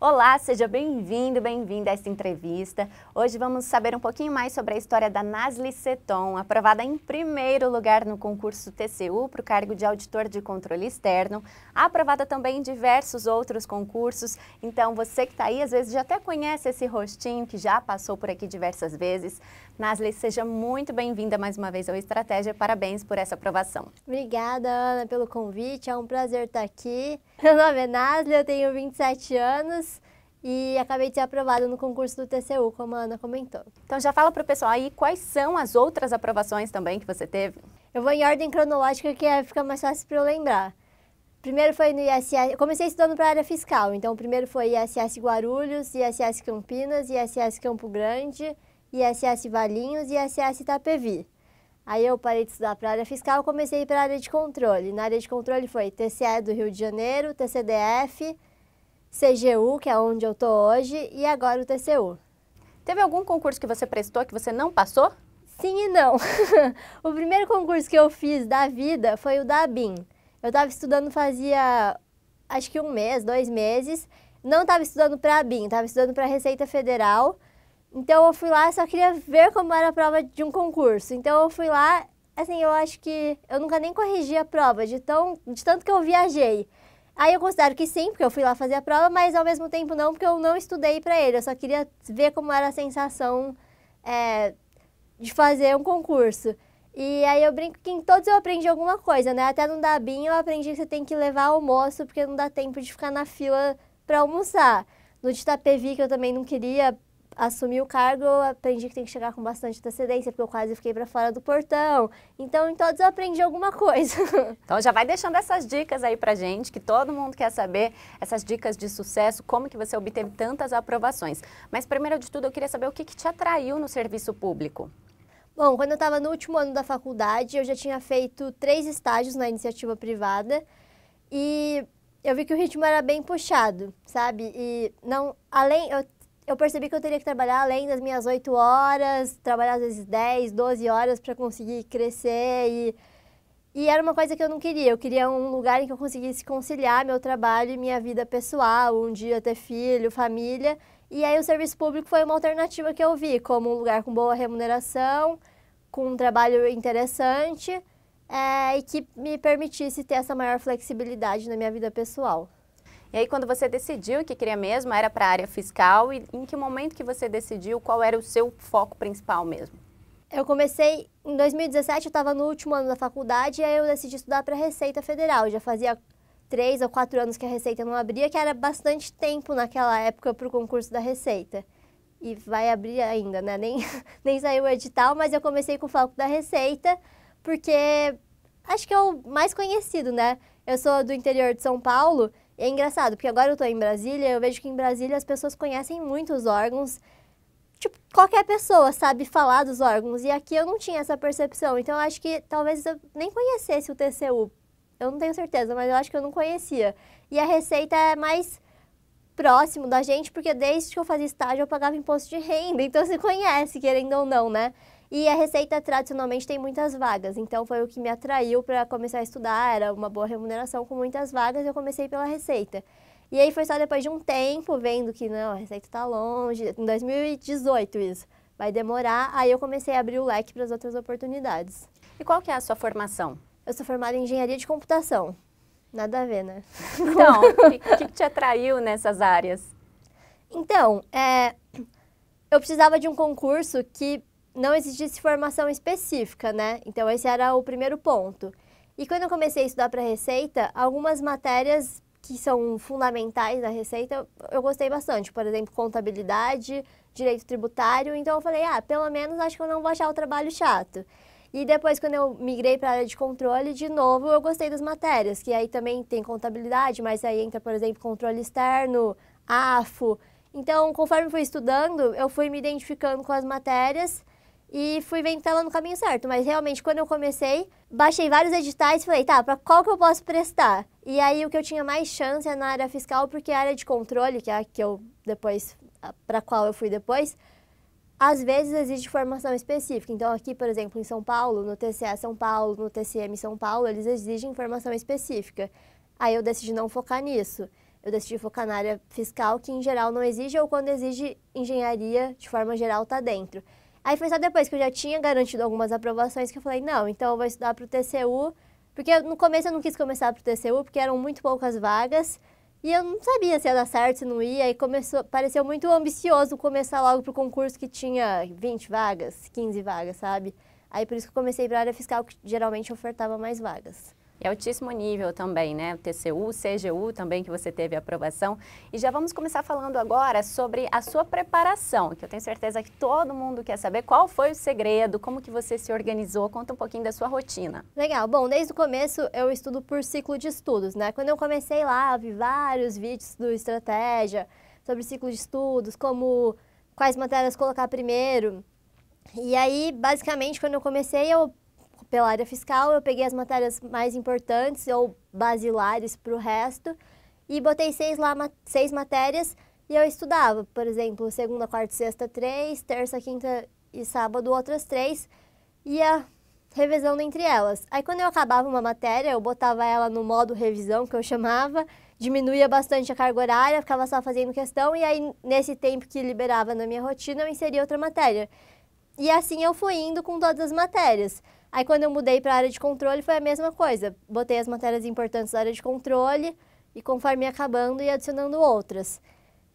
Olá, seja bem-vindo, bem-vinda a esta entrevista. Hoje vamos saber um pouquinho mais sobre a história da Nasli Seton, aprovada em primeiro lugar no concurso TCU para o cargo de auditor de controle externo, aprovada também em diversos outros concursos. Então, você que está aí, às vezes já até conhece esse rostinho que já passou por aqui diversas vezes, Nasle, seja muito bem-vinda mais uma vez ao Estratégia. Parabéns por essa aprovação. Obrigada, Ana, pelo convite. É um prazer estar aqui. Meu nome é Nasli, eu tenho 27 anos e acabei de ser aprovada no concurso do TCU, como a Ana comentou. Então já fala para o pessoal aí quais são as outras aprovações também que você teve. Eu vou em ordem cronológica que é, fica mais fácil para eu lembrar. Primeiro foi no ISS, comecei estudando para a área fiscal, então primeiro foi ISS Guarulhos, ISS Campinas, ISS Campo Grande, ISS Valinhos e ISS Itapevi. Aí eu parei de estudar para a área fiscal, comecei para a área de controle. Na área de controle foi TCE do Rio de Janeiro, TCDF, CGU, que é onde eu tô hoje, e agora o TCU. Teve algum concurso que você prestou que você não passou? Sim e não. o primeiro concurso que eu fiz da vida foi o da ABIN. Eu estava estudando fazia acho que um mês, dois meses. Não estava estudando para a ABIN, estava estudando para a Receita Federal. Então eu fui lá, só queria ver como era a prova de um concurso. Então eu fui lá, assim, eu acho que eu nunca nem corrigi a prova, de, tão, de tanto que eu viajei. Aí eu considero que sim, porque eu fui lá fazer a prova, mas ao mesmo tempo não, porque eu não estudei para ele. Eu só queria ver como era a sensação é, de fazer um concurso. E aí eu brinco que em todos eu aprendi alguma coisa, né? Até no Dabinho eu aprendi que você tem que levar almoço, porque não dá tempo de ficar na fila para almoçar. No de que eu também não queria, assumi o cargo, aprendi que tem que chegar com bastante antecedência, porque eu quase fiquei para fora do portão. Então, em todos eu aprendi alguma coisa. Então, já vai deixando essas dicas aí para gente, que todo mundo quer saber essas dicas de sucesso, como que você obteve tantas aprovações. Mas, primeiro de tudo, eu queria saber o que, que te atraiu no serviço público. Bom, quando eu estava no último ano da faculdade, eu já tinha feito três estágios na iniciativa privada e eu vi que o ritmo era bem puxado, sabe? E não, além, eu eu percebi que eu teria que trabalhar além das minhas 8 horas, trabalhar às vezes 10, 12 horas para conseguir crescer e e era uma coisa que eu não queria. Eu queria um lugar em que eu conseguisse conciliar meu trabalho e minha vida pessoal, um dia ter filho, família. E aí o serviço público foi uma alternativa que eu vi, como um lugar com boa remuneração, com um trabalho interessante é, e que me permitisse ter essa maior flexibilidade na minha vida pessoal. E aí quando você decidiu que queria mesmo, era para a área fiscal e em que momento que você decidiu qual era o seu foco principal mesmo? Eu comecei em 2017, eu estava no último ano da faculdade e aí eu decidi estudar para a Receita Federal. Eu já fazia três ou quatro anos que a Receita não abria, que era bastante tempo naquela época para o concurso da Receita. E vai abrir ainda, né? Nem, nem saiu o edital, mas eu comecei com o foco da Receita, porque acho que é o mais conhecido, né? Eu sou do interior de São Paulo e é engraçado, porque agora eu estou em Brasília, eu vejo que em Brasília as pessoas conhecem muito os órgãos. Tipo, qualquer pessoa sabe falar dos órgãos. E aqui eu não tinha essa percepção. Então eu acho que talvez eu nem conhecesse o TCU. Eu não tenho certeza, mas eu acho que eu não conhecia. E a receita é mais próximo da gente, porque desde que eu fazia estágio eu pagava imposto de renda. Então se conhece, querendo ou não, né? E a Receita tradicionalmente tem muitas vagas, então foi o que me atraiu para começar a estudar. Era uma boa remuneração com muitas vagas, eu comecei pela Receita. E aí foi só depois de um tempo, vendo que não, a Receita está longe, em 2018 isso, vai demorar, aí eu comecei a abrir o leque para as outras oportunidades. E qual que é a sua formação? Eu sou formada em Engenharia de Computação. Nada a ver, né? Então, o que, que, te atraiu nessas áreas? Então, é, eu precisava de um concurso que não existisse formação específica, né? Então esse era o primeiro ponto. E quando eu comecei a estudar para receita, algumas matérias que são fundamentais da receita, eu gostei bastante, por exemplo, contabilidade, direito tributário, então eu falei, ah, pelo menos acho que eu não vou achar o trabalho chato. E depois, quando eu migrei para a área de controle, de novo, eu gostei das matérias, que aí também tem contabilidade, mas aí entra, por exemplo, controle externo, AFO. Então, conforme fui estudando, eu fui me identificando com as matérias e fui vendo que no caminho certo. Mas realmente, quando eu comecei, baixei vários editais e falei, tá, para qual que eu posso prestar? E aí o que eu tinha mais chance é na área fiscal, porque a área de controle, que é a que eu depois, para qual eu fui depois, às vezes exige formação específica. Então aqui, por exemplo, em São Paulo, no TCA São Paulo, no TCM São Paulo, eles exigem formação específica. Aí eu decidi não focar nisso. Eu decidi focar na área fiscal, que em geral não exige, ou quando exige engenharia, de forma geral, está dentro. Aí foi só depois que eu já tinha garantido algumas aprovações que eu falei, não, então eu vou estudar para o TCU, porque no começo eu não quis começar para o TCU, porque eram muito poucas vagas, e eu não sabia se ia dar certo, se não ia, aí começou, pareceu muito ambicioso começar logo para o concurso que tinha 20 vagas, 15 vagas, sabe? Aí por isso que eu comecei para a área fiscal, que geralmente ofertava mais vagas. E é altíssimo nível também, né? O TCU, CGU também, que você teve aprovação. E já vamos começar falando agora sobre a sua preparação, que eu tenho certeza que todo mundo quer saber qual foi o segredo, como que você se organizou. Conta um pouquinho da sua rotina. Legal. Bom, desde o começo eu estudo por ciclo de estudos, né? Quando eu comecei lá, vi vários vídeos do Estratégia sobre ciclo de estudos, como quais matérias colocar primeiro. E aí, basicamente, quando eu comecei, eu pela área fiscal, eu peguei as matérias mais importantes ou basilares para o resto e botei seis, lá, seis matérias e eu estudava, por exemplo, segunda, quarta, sexta, três, terça, quinta e sábado, outras três, e a revisão entre elas. Aí quando eu acabava uma matéria, eu botava ela no modo revisão, que eu chamava, diminuía bastante a carga horária, ficava só fazendo questão, e aí nesse tempo que liberava na minha rotina, eu inseria outra matéria. E assim eu fui indo com todas as matérias. Aí quando eu mudei para a área de controle foi a mesma coisa. Botei as matérias importantes da área de controle e conforme ia acabando ia adicionando outras.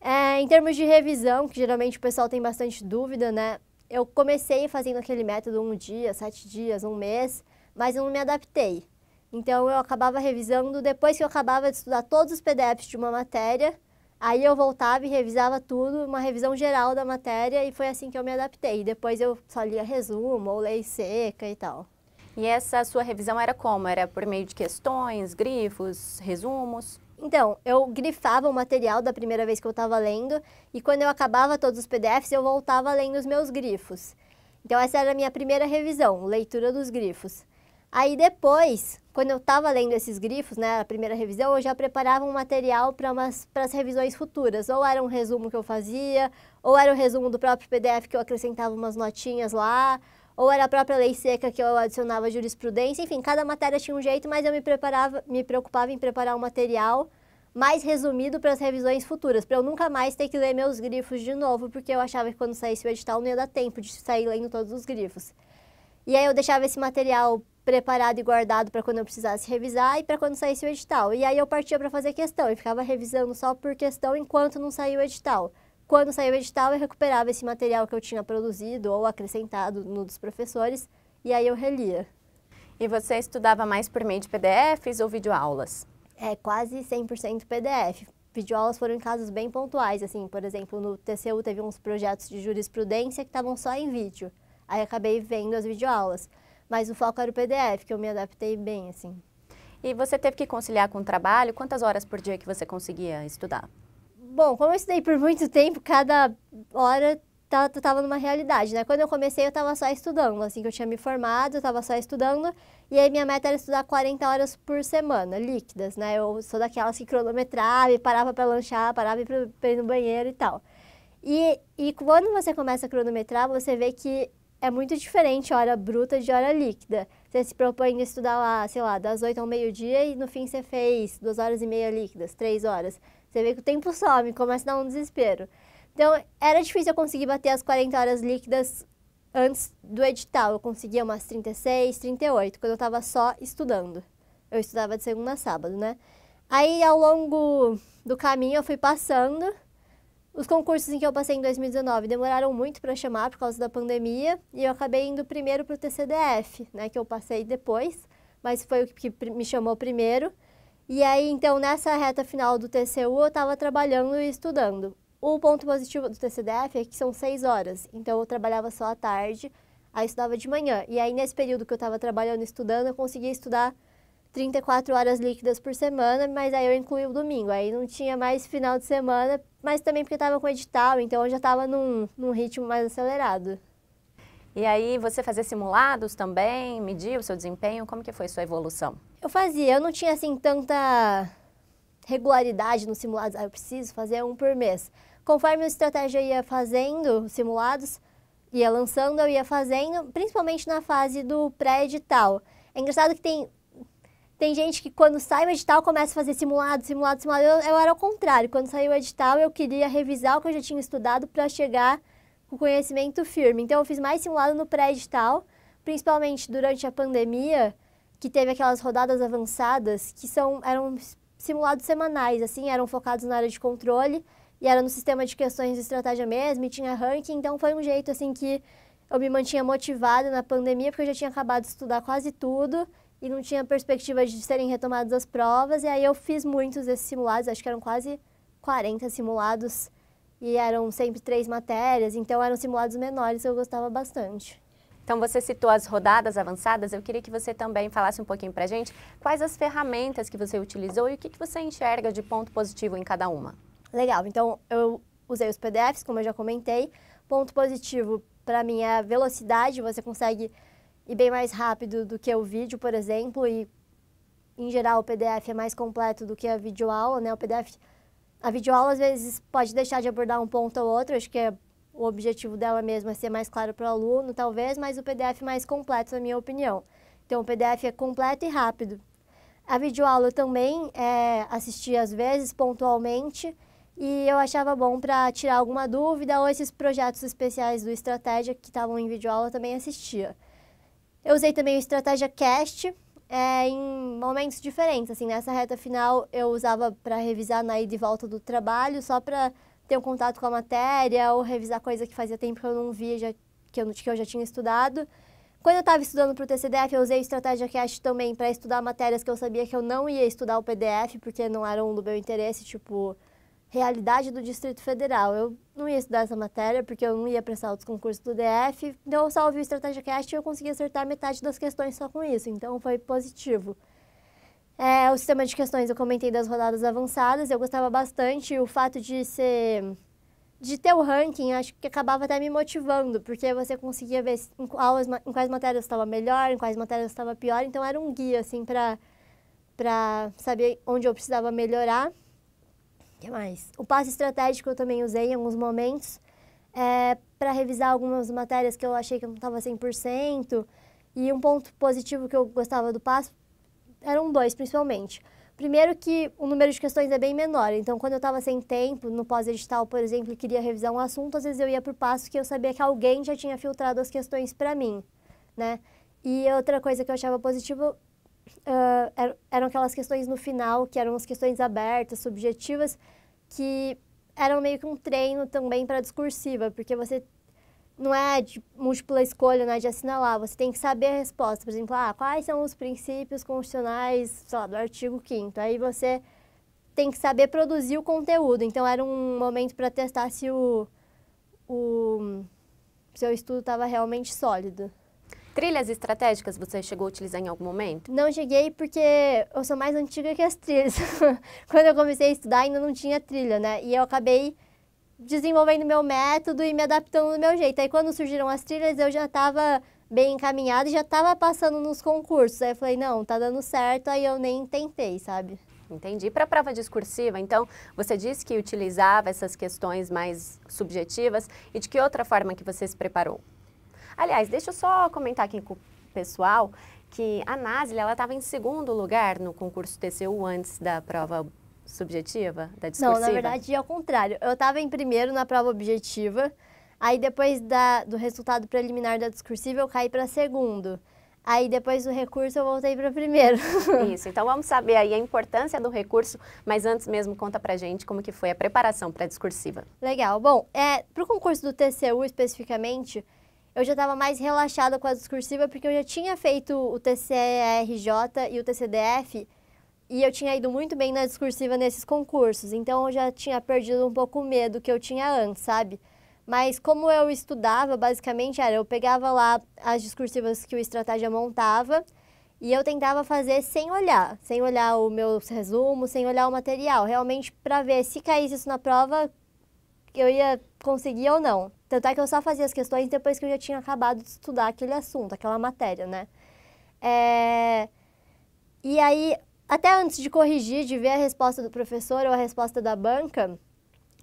É, em termos de revisão, que geralmente o pessoal tem bastante dúvida, né? Eu comecei fazendo aquele método um dia, sete dias, um mês, mas eu não me adaptei. Então eu acabava revisando depois que eu acabava de estudar todos os PDFs de uma matéria Aí eu voltava e revisava tudo, uma revisão geral da matéria, e foi assim que eu me adaptei. Depois eu só lia resumo ou lei seca e tal. E essa sua revisão era como? Era por meio de questões, grifos, resumos? Então, eu grifava o material da primeira vez que eu estava lendo, e quando eu acabava todos os PDFs, eu voltava lendo os meus grifos. Então, essa era a minha primeira revisão, leitura dos grifos. Aí depois, quando eu estava lendo esses grifos, né, a primeira revisão, eu já preparava um material para as revisões futuras. Ou era um resumo que eu fazia, ou era o um resumo do próprio PDF que eu acrescentava umas notinhas lá, ou era a própria lei seca que eu adicionava jurisprudência. Enfim, cada matéria tinha um jeito, mas eu me preparava, me preocupava em preparar um material mais resumido para as revisões futuras, para eu nunca mais ter que ler meus grifos de novo, porque eu achava que quando saísse o edital não ia dar tempo de sair lendo todos os grifos. E aí eu deixava esse material preparado e guardado para quando eu precisasse revisar e para quando saísse o edital. E aí eu partia para fazer questão e ficava revisando só por questão enquanto não saía o edital. Quando saiu o edital, eu recuperava esse material que eu tinha produzido ou acrescentado no dos professores e aí eu relia. E você estudava mais por meio de PDFs ou videoaulas? É, quase 100% PDF. Videoaulas foram em casos bem pontuais, assim, por exemplo, no TCU teve uns projetos de jurisprudência que estavam só em vídeo. Aí acabei vendo as videoaulas. Mas o foco era o PDF, que eu me adaptei bem, assim. E você teve que conciliar com o trabalho? Quantas horas por dia que você conseguia estudar? Bom, como eu estudei por muito tempo, cada hora estava numa realidade, né? Quando eu comecei, eu estava só estudando, assim que eu tinha me formado, eu estava só estudando. E aí minha meta era estudar 40 horas por semana, líquidas, né? Eu sou daquelas que cronometrava e parava para lanchar, parava para ir no banheiro e tal. E, e quando você começa a cronometrar, você vê que é muito diferente hora bruta de hora líquida. Você se propõe a estudar lá, sei lá, das 8 ao meio-dia e no fim você fez duas horas e meia líquidas, três horas. Você vê que o tempo some, começa a dar um desespero. Então, era difícil eu conseguir bater as 40 horas líquidas antes do edital. Eu conseguia umas 36, 38, quando eu estava só estudando. Eu estudava de segunda a sábado, né? Aí, ao longo do caminho, eu fui passando os concursos em que eu passei em 2019 demoraram muito para chamar por causa da pandemia e eu acabei indo primeiro para o TCDF, né, que eu passei depois, mas foi o que me chamou primeiro. E aí, então, nessa reta final do TCU, eu estava trabalhando e estudando. O ponto positivo do TCDF é que são seis horas, então eu trabalhava só à tarde, aí estudava de manhã. E aí, nesse período que eu estava trabalhando e estudando, eu conseguia estudar 34 horas líquidas por semana, mas aí eu incluí o domingo. Aí não tinha mais final de semana, mas também porque estava com edital, então eu já estava num, num ritmo mais acelerado. E aí você fazia simulados também, media o seu desempenho, como que foi sua evolução? Eu fazia, eu não tinha assim tanta regularidade nos simulados, ah, eu preciso fazer um por mês. Conforme a estratégia ia fazendo simulados, ia lançando, eu ia fazendo, principalmente na fase do pré-edital. É engraçado que tem tem gente que quando sai o edital começa a fazer simulado, simulado, simulado. Eu, eu era o contrário. Quando saiu o edital, eu queria revisar o que eu já tinha estudado para chegar com conhecimento firme. Então, eu fiz mais simulado no pré-edital, principalmente durante a pandemia, que teve aquelas rodadas avançadas, que são, eram simulados semanais, assim, eram focados na área de controle e era no sistema de questões de estratégia mesmo, e tinha ranking, então foi um jeito, assim, que eu me mantinha motivada na pandemia, porque eu já tinha acabado de estudar quase tudo e não tinha perspectiva de serem retomadas as provas. E aí eu fiz muitos desses simulados, acho que eram quase 40 simulados e eram sempre três matérias, então eram simulados menores eu gostava bastante. Então você citou as rodadas avançadas, eu queria que você também falasse um pouquinho para gente quais as ferramentas que você utilizou e o que, que você enxerga de ponto positivo em cada uma. Legal, então eu usei os PDFs, como eu já comentei. Ponto positivo para mim é a velocidade, você consegue e bem mais rápido do que o vídeo, por exemplo, e em geral o PDF é mais completo do que a videoaula, né? O PDF, a videoaula às vezes pode deixar de abordar um ponto ou outro, acho que é, o objetivo dela mesmo é ser mais claro para o aluno, talvez, mas o PDF é mais completo, na minha opinião. Então o PDF é completo e rápido. A videoaula também é, assisti às vezes, pontualmente, e eu achava bom para tirar alguma dúvida ou esses projetos especiais do Estratégia que estavam em videoaula também assistia. Eu usei também o Estratégia Cast é, em momentos diferentes. Assim, nessa reta final eu usava para revisar na ida e volta do trabalho, só para ter um contato com a matéria ou revisar coisa que fazia tempo que eu não via, já, que, eu, que eu já tinha estudado. Quando eu estava estudando para o TCDF, eu usei Estratégia Cast também para estudar matérias que eu sabia que eu não ia estudar o PDF, porque não eram do meu interesse, tipo realidade do Distrito Federal. Eu não ia estudar essa matéria porque eu não ia prestar outros concursos do DF, então eu só ouvi o Estratégia Cast e eu consegui acertar metade das questões só com isso, então foi positivo. É, o sistema de questões eu comentei das rodadas avançadas, eu gostava bastante, o fato de ser de ter o ranking, acho que acabava até me motivando, porque você conseguia ver em quais, em quais matérias estava melhor, em quais matérias estava pior, então era um guia assim para para saber onde eu precisava melhorar que mais? O passo estratégico eu também usei em alguns momentos é, para revisar algumas matérias que eu achei que eu não estava 100%. E um ponto positivo que eu gostava do passo eram dois, principalmente. Primeiro que o número de questões é bem menor, então quando eu estava sem tempo, no pós-edital, por exemplo, e queria revisar um assunto, às vezes eu ia para o passo que eu sabia que alguém já tinha filtrado as questões para mim, né? E outra coisa que eu achava positivo uh, eram aquelas questões no final, que eram as questões abertas, subjetivas, que eram meio que um treino também para discursiva, porque você não é de múltipla escolha, não é de assinalar, você tem que saber a resposta. Por exemplo, ah, quais são os princípios constitucionais, sei lá, do artigo 5 Aí você tem que saber produzir o conteúdo. Então, era um momento para testar se o, o seu estudo estava realmente sólido. Trilhas estratégicas você chegou a utilizar em algum momento? Não cheguei porque eu sou mais antiga que as trilhas. Quando eu comecei a estudar ainda não tinha trilha, né? E eu acabei desenvolvendo meu método e me adaptando do meu jeito. Aí quando surgiram as trilhas, eu já estava bem encaminhada e já estava passando nos concursos. Aí eu falei, não, tá dando certo, aí eu nem tentei, sabe? Entendi. Para a prova discursiva, então, você disse que utilizava essas questões mais subjetivas e de que outra forma que você se preparou? Aliás, deixa eu só comentar aqui com o pessoal que a Nazli, ela estava em segundo lugar no concurso TCU antes da prova subjetiva, da discursiva? Não, na verdade é o contrário. Eu estava em primeiro na prova objetiva, aí depois da, do resultado preliminar da discursiva eu caí para segundo. Aí depois do recurso eu voltei para primeiro. Isso, então vamos saber aí a importância do recurso, mas antes mesmo conta pra gente como que foi a preparação para a discursiva. Legal, bom, é, para o concurso do TCU especificamente, eu já estava mais relaxada com a discursiva, porque eu já tinha feito o TCRJ e o TCDF, e eu tinha ido muito bem na discursiva nesses concursos, então eu já tinha perdido um pouco o medo que eu tinha antes, sabe? Mas como eu estudava, basicamente era, eu pegava lá as discursivas que o estratégia montava e eu tentava fazer sem olhar, sem olhar o meu resumo, sem olhar o material, realmente para ver se caísse isso na prova, eu ia conseguir ou não. Tanto é que eu só fazia as questões depois que eu já tinha acabado de estudar aquele assunto, aquela matéria, né? É... E aí, até antes de corrigir, de ver a resposta do professor ou a resposta da banca,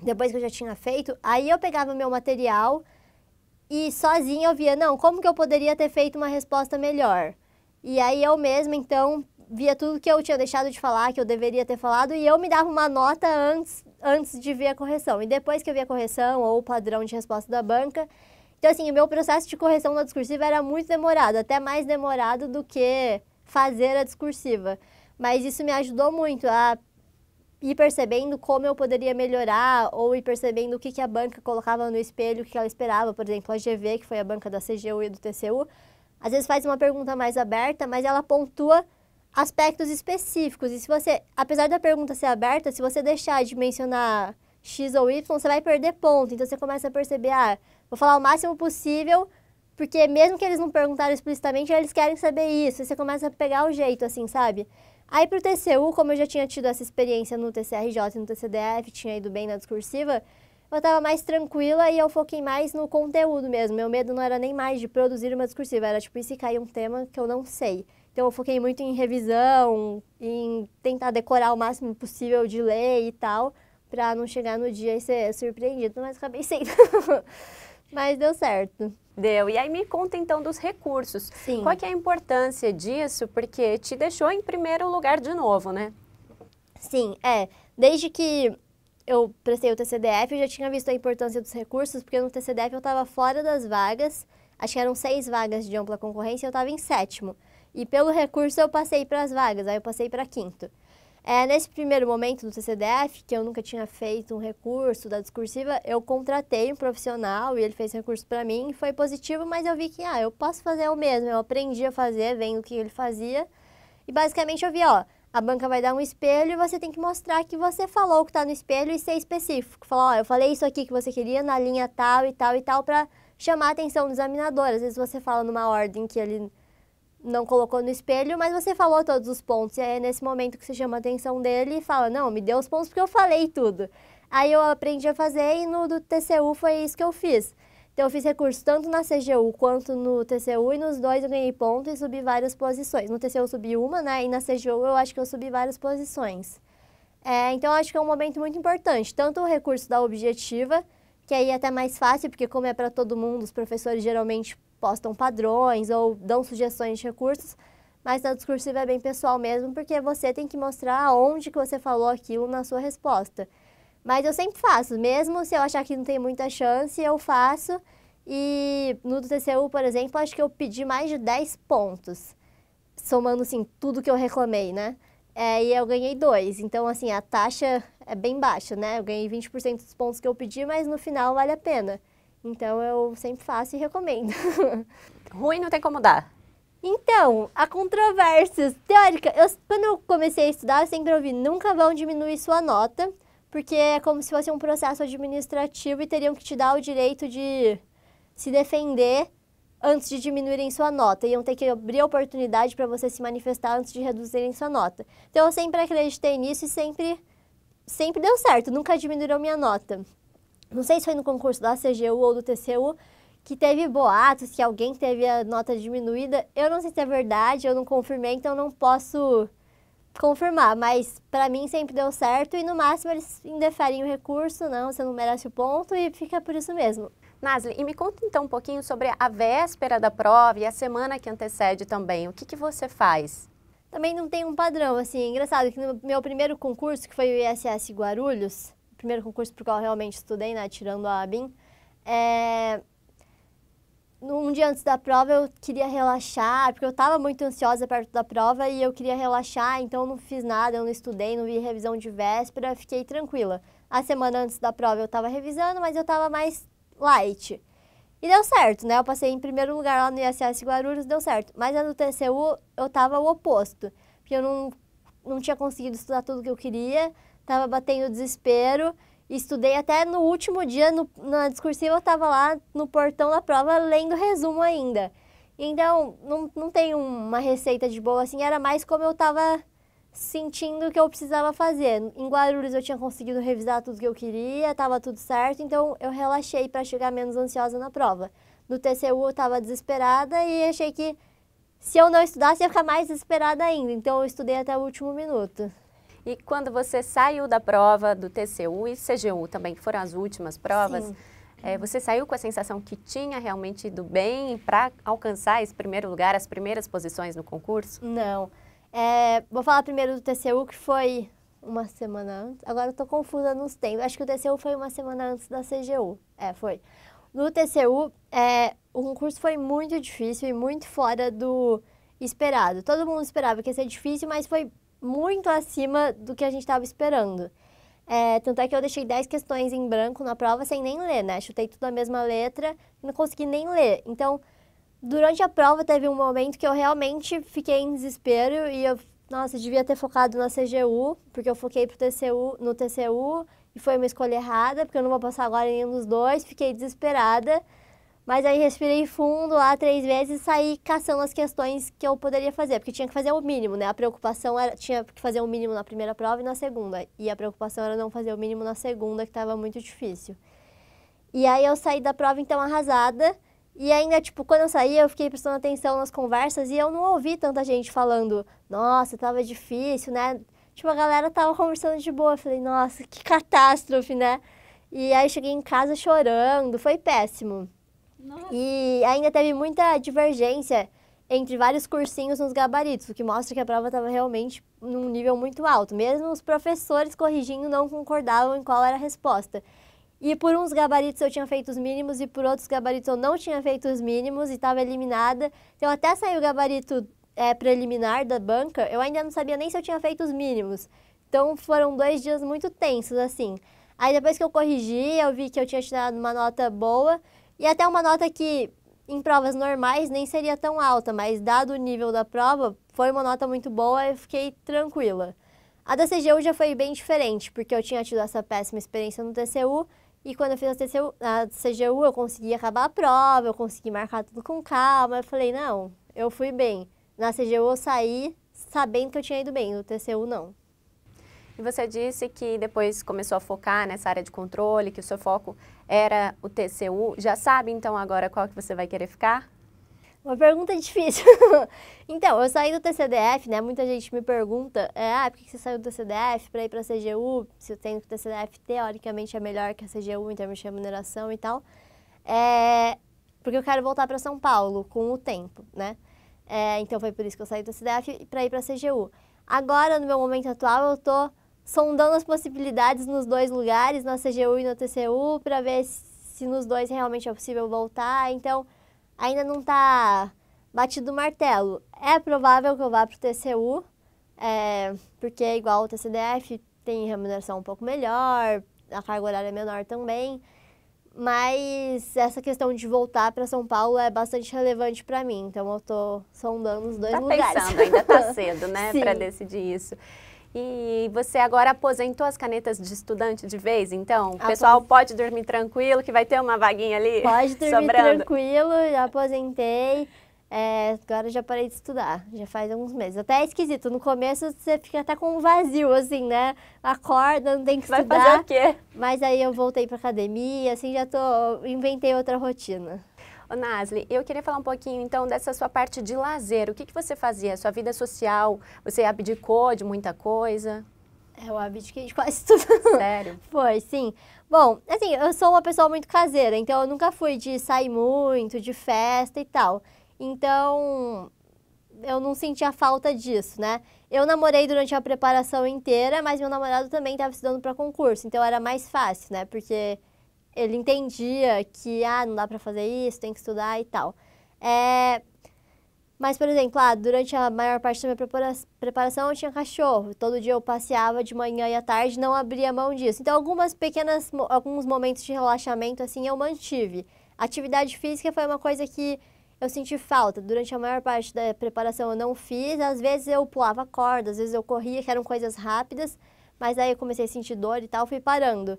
depois que eu já tinha feito, aí eu pegava meu material e sozinha eu via, não, como que eu poderia ter feito uma resposta melhor? E aí eu mesma, então, via tudo que eu tinha deixado de falar, que eu deveria ter falado, e eu me dava uma nota antes antes de ver a correção. E depois que eu vi a correção ou o padrão de resposta da banca, então, assim, o meu processo de correção da discursiva era muito demorado, até mais demorado do que fazer a discursiva. Mas isso me ajudou muito a ir percebendo como eu poderia melhorar ou ir percebendo o que, que a banca colocava no espelho, o que ela esperava. Por exemplo, a GV, que foi a banca da CGU e do TCU, às vezes faz uma pergunta mais aberta, mas ela pontua aspectos específicos. E se você, apesar da pergunta ser aberta, se você deixar de mencionar X ou Y, você vai perder ponto. Então você começa a perceber, ah, vou falar o máximo possível, porque mesmo que eles não perguntaram explicitamente, eles querem saber isso. E você começa a pegar o jeito, assim, sabe? Aí pro TCU, como eu já tinha tido essa experiência no TCRJ e no TCDF, tinha ido bem na discursiva, eu tava mais tranquila e eu foquei mais no conteúdo mesmo. Meu medo não era nem mais de produzir uma discursiva, era tipo, e se cair um tema que eu não sei? Então eu foquei muito em revisão, em tentar decorar o máximo possível de ler e tal, para não chegar no dia e ser surpreendido, mas acabei sendo. mas deu certo. Deu. E aí me conta então dos recursos. Sim. Qual que é a importância disso? Porque te deixou em primeiro lugar de novo, né? Sim, é. Desde que eu prestei o TCDF, eu já tinha visto a importância dos recursos, porque no TCDF eu estava fora das vagas. Acho que eram seis vagas de ampla concorrência e eu estava em sétimo. E pelo recurso eu passei para as vagas, aí eu passei para quinto. É, nesse primeiro momento do CCDF, que eu nunca tinha feito um recurso da discursiva, eu contratei um profissional e ele fez recurso para mim. Foi positivo, mas eu vi que ah, eu posso fazer o mesmo. Eu aprendi a fazer, vendo o que ele fazia. E basicamente eu vi, ó, a banca vai dar um espelho e você tem que mostrar que você falou o que está no espelho e ser específico. Falar, ó, eu falei isso aqui que você queria na linha tal e tal e tal para chamar a atenção do examinador. Às vezes você fala numa ordem que ele não colocou no espelho, mas você falou todos os pontos. E aí é nesse momento que você chama a atenção dele e fala: Não, me deu os pontos porque eu falei tudo. Aí eu aprendi a fazer e no do TCU foi isso que eu fiz. Então eu fiz recurso tanto na CGU quanto no TCU e nos dois eu ganhei ponto e subi várias posições. No TCU eu subi uma, né? E na CGU eu acho que eu subi várias posições. É, então eu acho que é um momento muito importante, tanto o recurso da objetiva, que aí é até mais fácil, porque como é para todo mundo, os professores geralmente postam padrões ou dão sugestões de recursos, mas na discursiva é bem pessoal mesmo, porque você tem que mostrar onde que você falou aquilo na sua resposta. Mas eu sempre faço, mesmo se eu achar que não tem muita chance, eu faço. E no do TCU, por exemplo, acho que eu pedi mais de 10 pontos, somando, assim, tudo que eu reclamei, né? É, e eu ganhei dois. Então, assim, a taxa é bem baixa, né? Eu ganhei 20% dos pontos que eu pedi, mas no final vale a pena. Então eu sempre faço e recomendo. Ruim não tem como dar. Então, a controvérsias teórica, eu, quando eu comecei a estudar, eu sempre ouvi, nunca vão diminuir sua nota, porque é como se fosse um processo administrativo e teriam que te dar o direito de se defender antes de diminuírem sua nota. Iam ter que abrir a oportunidade para você se manifestar antes de reduzirem sua nota. Então, eu sempre acreditei nisso e sempre, sempre deu certo, nunca diminuíram minha nota não sei se foi no concurso da CGU ou do TCU, que teve boatos, que alguém teve a nota diminuída. Eu não sei se é verdade, eu não confirmei, então não posso confirmar. Mas para mim sempre deu certo e no máximo eles indeferem o recurso, não, você não merece o ponto e fica por isso mesmo. Nasli, e me conta então um pouquinho sobre a véspera da prova e a semana que antecede também. O que, que você faz? Também não tem um padrão, assim, é engraçado que no meu primeiro concurso, que foi o ISS Guarulhos, primeiro concurso para o qual realmente estudei, né, tirando a ABIN. É, um dia antes da prova eu queria relaxar, porque eu estava muito ansiosa perto da prova e eu queria relaxar, então eu não fiz nada, eu não estudei, não vi revisão de véspera, fiquei tranquila. A semana antes da prova eu estava revisando, mas eu estava mais light. E deu certo, né? Eu passei em primeiro lugar lá no ISS Guarulhos, deu certo. Mas do TCU eu estava o oposto, porque eu não, não tinha conseguido estudar tudo que eu queria, tava batendo desespero. Estudei até no último dia, no, na discursiva, eu estava lá no portão da prova lendo resumo ainda. Então, não, não tem uma receita de boa assim, era mais como eu estava sentindo que eu precisava fazer. Em Guarulhos eu tinha conseguido revisar tudo que eu queria, estava tudo certo, então eu relaxei para chegar menos ansiosa na prova. No TCU eu estava desesperada e achei que se eu não estudasse ia ficar mais desesperada ainda, então eu estudei até o último minuto. E quando você saiu da prova do TCU e CGU também, que foram as últimas provas, é, você saiu com a sensação que tinha realmente ido bem para alcançar esse primeiro lugar, as primeiras posições no concurso? Não. É, vou falar primeiro do TCU, que foi uma semana antes. Agora eu confusa nos tempos. Acho que o TCU foi uma semana antes da CGU. É, foi. No TCU, é, eh, o concurso foi muito difícil e muito fora do esperado. Todo mundo esperava que ia ser difícil, mas foi muito acima do que a gente estava esperando. É, tanto é que eu deixei 10 questões em branco na prova sem nem ler, né? Chutei tudo a mesma letra e não consegui nem ler. Então, durante a prova teve um momento que eu realmente fiquei em desespero e eu, nossa, devia ter focado na CGU, porque eu foquei pro TCU, no TCU e foi uma escolha errada, porque eu não vou passar agora em nenhum dos dois, fiquei desesperada. Mas aí respirei fundo lá três vezes e saí caçando as questões que eu poderia fazer, porque tinha que fazer o mínimo, né? A preocupação era tinha que fazer o mínimo na primeira prova e na segunda, e a preocupação era não fazer o mínimo na segunda, que estava muito difícil. E aí eu saí da prova então arrasada, e ainda tipo, quando eu saí, eu fiquei prestando atenção nas conversas e eu não ouvi tanta gente falando: "Nossa, tava difícil, né?" Tipo, a galera tava conversando de boa. Eu falei: "Nossa, que catástrofe, né?" E aí cheguei em casa chorando, foi péssimo. E ainda teve muita divergência entre vários cursinhos nos gabaritos, o que mostra que a prova estava realmente num nível muito alto. Mesmo os professores corrigindo não concordavam em qual era a resposta. E por uns gabaritos eu tinha feito os mínimos e por outros gabaritos eu não tinha feito os mínimos e estava eliminada. Então até sair o gabarito é, preliminar da banca, eu ainda não sabia nem se eu tinha feito os mínimos. Então foram dois dias muito tensos, assim. Aí depois que eu corrigi, eu vi que eu tinha tirado uma nota boa e até uma nota que em provas normais nem seria tão alta, mas dado o nível da prova, foi uma nota muito boa e fiquei tranquila. A da CGU já foi bem diferente, porque eu tinha tido essa péssima experiência no TCU e quando eu fiz a, TCU, a CGU eu consegui acabar a prova, eu consegui marcar tudo com calma. Eu falei, não, eu fui bem. Na CGU eu saí sabendo que eu tinha ido bem, no TCU não. E você disse que depois começou a focar nessa área de controle, que o seu foco era o TCU. Já sabe, então, agora qual que você vai querer ficar? Uma pergunta difícil. então, eu saí do TCDF, né? Muita gente me pergunta, é, ah, por que você saiu do TCDF para ir para a CGU? Se eu tenho que o TCDF, teoricamente, é melhor que a CGU em então, termos de remuneração e tal. É, porque eu quero voltar para São Paulo com o tempo, né? É, então, foi por isso que eu saí do TCDF para ir para a CGU. Agora, no meu momento atual, eu tô sondando as possibilidades nos dois lugares, na CGU e na TCU, para ver se nos dois realmente é possível voltar. Então, ainda não está batido o martelo. É provável que eu vá para o TCU, é, porque é igual o TCDF, tem remuneração um pouco melhor, a carga horária é menor também. Mas essa questão de voltar para São Paulo é bastante relevante para mim, então eu estou sondando os dois tá lugares. pensando, ainda está cedo, né, para decidir isso. E você agora aposentou as canetas de estudante de vez, então? O pessoal pode dormir tranquilo que vai ter uma vaguinha ali Pode dormir sobrando. tranquilo, já aposentei. É, agora já parei de estudar, já faz alguns meses. Até é esquisito, no começo você fica até com um vazio, assim, né? Acorda, não tem que estudar. Vai fazer o quê? Mas aí eu voltei pra academia, assim, já tô... inventei outra rotina. Nasli, eu queria falar um pouquinho então dessa sua parte de lazer. O que, que você fazia? Sua vida social? Você abdicou de muita coisa? É, eu abdiquei de quase tudo. Sério? Foi, sim. Bom, assim, eu sou uma pessoa muito caseira, então eu nunca fui de sair muito, de festa e tal. Então, eu não sentia falta disso, né? Eu namorei durante a preparação inteira, mas meu namorado também estava estudando para concurso, então era mais fácil, né? Porque ele entendia que, ah, não dá para fazer isso, tem que estudar e tal. É, mas, por exemplo, ah, durante a maior parte da minha preparação eu tinha cachorro. Todo dia eu passeava de manhã e à tarde, não abria mão disso. Então, algumas pequenas, alguns momentos de relaxamento, assim, eu mantive. Atividade física foi uma coisa que eu senti falta. Durante a maior parte da preparação eu não fiz. Às vezes eu pulava corda, às vezes eu corria, que eram coisas rápidas. Mas aí eu comecei a sentir dor e tal, fui parando.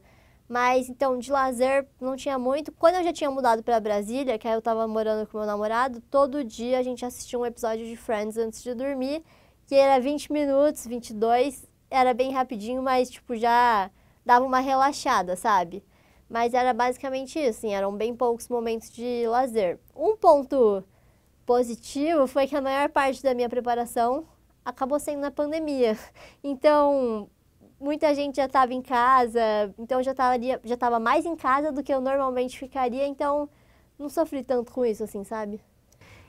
Mas então, de lazer não tinha muito. Quando eu já tinha mudado para Brasília, que aí eu tava morando com meu namorado, todo dia a gente assistia um episódio de Friends antes de dormir, que era 20 minutos, 22. Era bem rapidinho, mas tipo já dava uma relaxada, sabe? Mas era basicamente isso, assim, eram bem poucos momentos de lazer. Um ponto positivo foi que a maior parte da minha preparação acabou sendo na pandemia. Então, muita gente já estava em casa, então já estava já tava mais em casa do que eu normalmente ficaria, então não sofri tanto com isso, assim, sabe?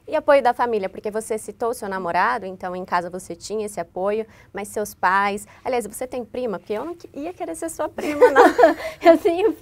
E apoio da família, porque você citou seu namorado, então em casa você tinha esse apoio, mas seus pais. Aliás, você tem prima? Porque eu não ia querer ser sua prima, não. eu, tenho,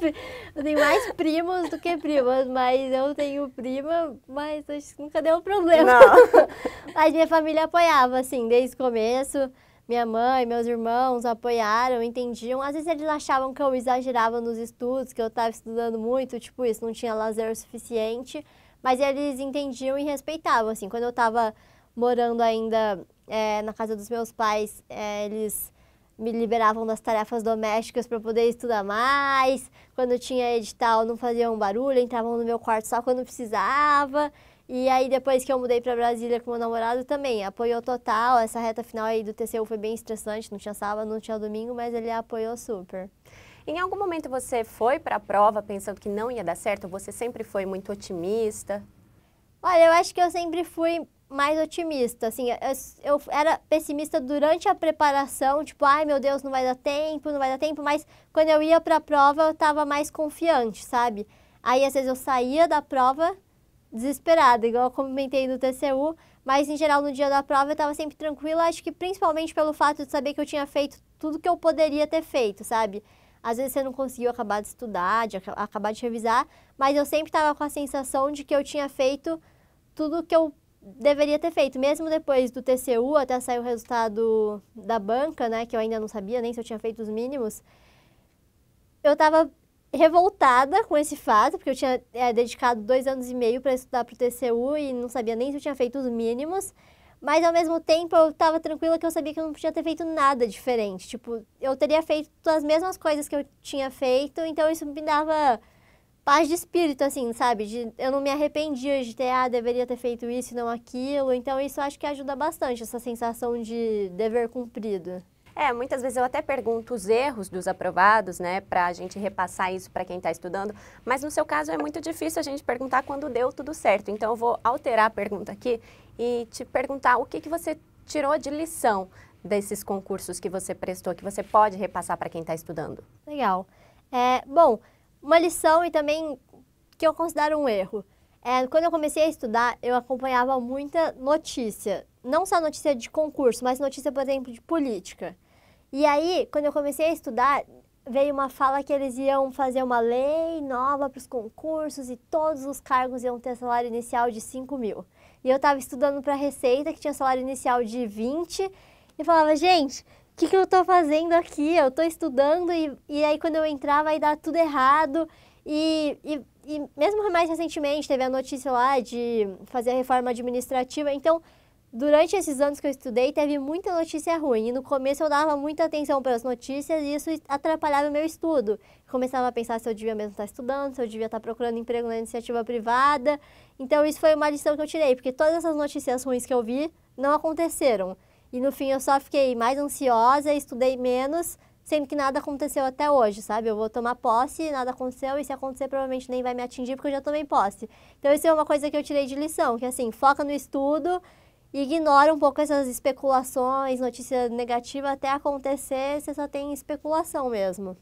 eu tenho mais primos do que primas, mas eu tenho prima, mas acho que nunca deu problema. Não. mas minha família apoiava, assim, desde o começo minha mãe, meus irmãos apoiaram, entendiam. Às vezes eles achavam que eu exagerava nos estudos, que eu estava estudando muito, tipo isso, não tinha lazer o suficiente. Mas eles entendiam e respeitavam, assim. Quando eu estava morando ainda é, na casa dos meus pais, é, eles me liberavam das tarefas domésticas para poder estudar mais. Quando tinha edital, não faziam barulho, entravam no meu quarto só quando precisava. E aí, depois que eu mudei para Brasília com meu namorado, também apoiou total. Essa reta final aí do TCU foi bem estressante, não tinha sábado, não tinha domingo, mas ele apoiou super. Em algum momento você foi para a prova pensando que não ia dar certo? Você sempre foi muito otimista? Olha, eu acho que eu sempre fui mais otimista, assim, eu, eu, era pessimista durante a preparação, tipo, ai meu Deus, não vai dar tempo, não vai dar tempo, mas quando eu ia para a prova eu estava mais confiante, sabe? Aí às vezes eu saía da prova desesperada, igual eu comentei no TCU, mas em geral no dia da prova eu estava sempre tranquila, acho que principalmente pelo fato de saber que eu tinha feito tudo que eu poderia ter feito, sabe? Às vezes você não conseguiu acabar de estudar, de ac acabar de revisar, mas eu sempre estava com a sensação de que eu tinha feito tudo que eu deveria ter feito, mesmo depois do TCU, até sair o resultado da banca, né, que eu ainda não sabia nem se eu tinha feito os mínimos. Eu estava revoltada com esse fato, porque eu tinha é, dedicado dois anos e meio para estudar para o TCU e não sabia nem se eu tinha feito os mínimos. Mas ao mesmo tempo eu estava tranquila que eu sabia que eu não podia ter feito nada diferente. Tipo, eu teria feito as mesmas coisas que eu tinha feito, então isso me dava paz de espírito, assim, sabe? De, eu não me arrependia de ter, ah, deveria ter feito isso e não aquilo. Então isso acho que ajuda bastante, essa sensação de dever cumprido. É, muitas vezes eu até pergunto os erros dos aprovados, né, para a gente repassar isso para quem está estudando, mas no seu caso é muito difícil a gente perguntar quando deu tudo certo. Então eu vou alterar a pergunta aqui e te perguntar o que, que você tirou de lição desses concursos que você prestou, que você pode repassar para quem está estudando. Legal. É, bom, uma lição e também que eu considero um erro. É, quando eu comecei a estudar, eu acompanhava muita notícia. Não só notícia de concurso, mas notícia, por exemplo, de política. E aí, quando eu comecei a estudar, veio uma fala que eles iam fazer uma lei nova para os concursos e todos os cargos iam ter salário inicial de 5 mil. E eu estava estudando para Receita, que tinha salário inicial de 20, e falava, gente, o que, que eu estou fazendo aqui? Eu estou estudando e, e aí quando eu entrar vai dar tudo errado. E, e, e mesmo mais recentemente teve a notícia lá de fazer a reforma administrativa, então Durante esses anos que eu estudei, teve muita notícia ruim. E no começo eu dava muita atenção para as notícias e isso atrapalhava o meu estudo. começava a pensar se eu devia mesmo estar estudando, se eu devia estar procurando emprego na iniciativa privada. Então isso foi uma lição que eu tirei, porque todas essas notícias ruins que eu vi não aconteceram. E no fim eu só fiquei mais ansiosa, estudei menos, sendo que nada aconteceu até hoje, sabe? Eu vou tomar posse, nada aconteceu, e se acontecer, provavelmente nem vai me atingir, porque eu já tomei posse. Então, isso é uma coisa que eu tirei de lição, que assim, foca no estudo, e ignora um pouco essas especulações, notícia negativa até acontecer, você só tem especulação mesmo.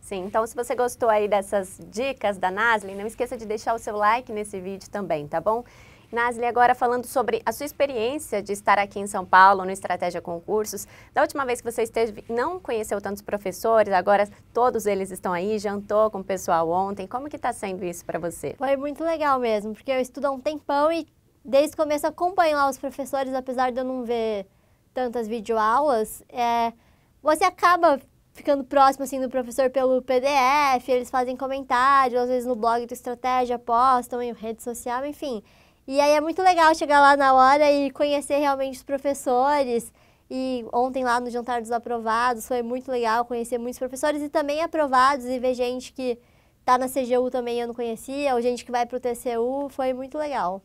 Sim, então se você gostou aí dessas dicas da Nasli, não esqueça de deixar o seu like nesse vídeo também, tá bom? Nasli, agora falando sobre a sua experiência de estar aqui em São Paulo, no Estratégia Concursos. Da última vez que você esteve, não conheceu tantos professores, agora todos eles estão aí, jantou com o pessoal ontem. Como que está sendo isso para você? Foi muito legal mesmo, porque eu estudo há um tempão e desde o começo acompanho lá os professores, apesar de eu não ver tantas videoaulas, é, você acaba ficando próximo assim do professor pelo PDF, eles fazem comentário, às vezes no blog do Estratégia postam em rede social, enfim. E aí é muito legal chegar lá na hora e conhecer realmente os professores. E ontem lá no Jantar dos Aprovados foi muito legal conhecer muitos professores e também aprovados e ver gente que está na CGU também eu não conhecia, ou gente que vai para o TCU, foi muito legal.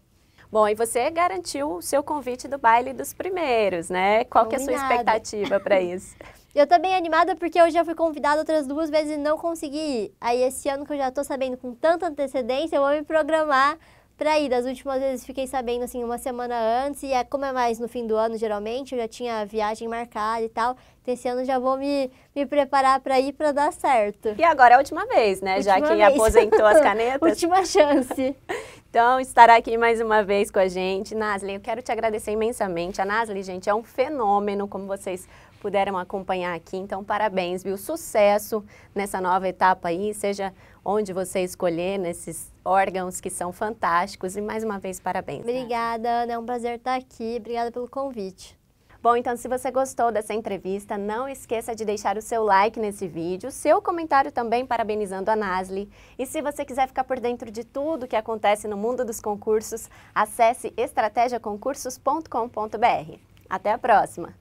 Bom, e você garantiu o seu convite do baile dos primeiros, né? Qual que é a sua expectativa para isso? Eu tô bem animada porque eu já fui convidada outras duas vezes e não consegui ir. Aí esse ano que eu já tô sabendo com tanta antecedência, eu vou me programar para ir. Das últimas vezes fiquei sabendo assim uma semana antes e é, como é mais no fim do ano geralmente, eu já tinha viagem marcada e tal. Então esse ano já vou me, me preparar para ir para dar certo. E agora é a última vez, né? Última já que vez. aposentou as canetas. última chance. Então, estará aqui mais uma vez com a gente. Nasli, eu quero te agradecer imensamente. A Nasli, gente, é um fenômeno, como vocês puderam acompanhar aqui. Então, parabéns, viu? Sucesso nessa nova etapa aí, seja onde você escolher, nesses órgãos que são fantásticos. E mais uma vez, parabéns. Né? Obrigada, Ana. É um prazer estar aqui. Obrigada pelo convite. Bom, então se você gostou dessa entrevista, não esqueça de deixar o seu like nesse vídeo, seu comentário também parabenizando a Nasli. E se você quiser ficar por dentro de tudo que acontece no mundo dos concursos, acesse estratégiaconcursos.com.br. Até a próxima!